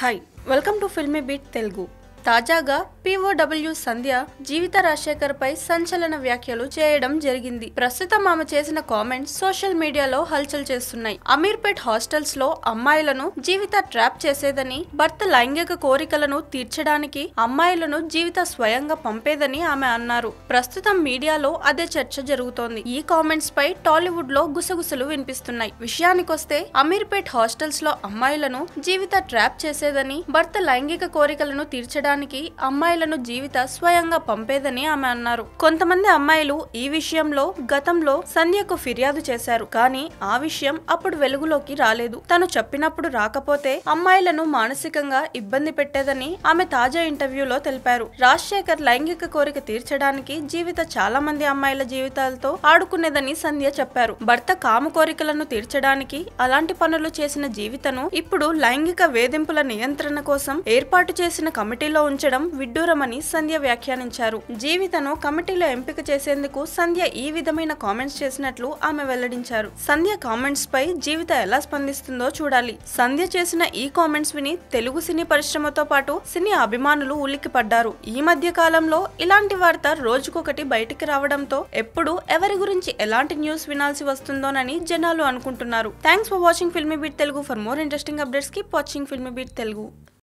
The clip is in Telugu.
high welcome to Filmibeat Telugu తాజాగా పిఓడబ్ల్యూ సంధ్య జీవిత రాజశేఖర్ పై సంచలన వ్యాఖ్యలు చేయడం జరిగింది ప్రస్తుతం ఆమె చేసిన కామెంట్స్ సోషల్ మీడియాలో హల్చల్ చేస్తున్నాయి అమీర్పేట్ హాస్టల్స్ లో అమ్మాయిలను జీవిత ట్రాప్ చేసేదని భర్త లైంగిక కోరికలను తీర్చడానికి అమ్మాయిలను జీవిత స్వయంగా పంపేదని ఆమె అన్నారు ప్రస్తుతం మీడియాలో అదే చర్చ జరుగుతోంది ఈ కామెంట్స్ పై టాలీవుడ్ లో గుసగుసలు వినిపిస్తున్నాయి విషయానికొస్తే అమీర్పేట్ హాస్టల్స్ లో అమ్మాయిలను జీవిత ట్రాప్ చేసేదని భర్త లైంగిక కోరికలను తీర్చడానికి చేయడానికి అమ్మాయిలను జీవిత స్వయంగా పంపేదని ఆమె అన్నారు కొంతమంది అమ్మాయిలు ఈ విషయంలో గతంలో సంధ్యకు ఫిర్యాదు చేశారు కానీ ఆ విషయం అప్పుడు వెలుగులోకి రాలేదు తను చెప్పినప్పుడు రాకపోతే అమ్మాయిలను మానసికంగా ఇబ్బంది పెట్టేదని ఆమె తాజా ఇంటర్వ్యూలో తెలిపారు రాజశేఖర్ లైంగిక కోరిక తీర్చడానికి జీవిత చాలా మంది అమ్మాయిల జీవితాలతో ఆడుకునేదని సంధ్య చెప్పారు భర్త కామ కోరికలను తీర్చడానికి అలాంటి పనులు చేసిన జీవితను ఇప్పుడు లైంగిక వేధింపుల నియంత్రణ కోసం ఏర్పాటు చేసిన కమిటీలో స్థానంలో ఉంచడం విడ్డూరమని సంధ్య వ్యాఖ్యానించారు జీవితను కమిటీలో ఎంపిక చేసేందుకు సంధ్య ఈ విధమైన కామెంట్స్ చేసినట్లు ఆమె వెల్లడించారు సంధ్య కామెంట్స్ పై జీవిత ఎలా స్పందిస్తుందో చూడాలి సంధ్య చేసిన ఈ కామెంట్స్ విని తెలుగు సినీ పరిశ్రమతో పాటు సినీ అభిమానులు ఉలిక్కిపడ్డారు ఈ మధ్య కాలంలో ఇలాంటి వార్త రోజుకొకటి బయటికి రావడంతో ఎప్పుడు ఎవరి గురించి ఎలాంటి న్యూస్ వినాల్సి వస్తుందోనని జనాలు అనుకుంటున్నారు thanks for watching Filmibeat Telugu for more interesting updates కి వాచింగ్ ఫిల్మీ బీట్ తెలుగు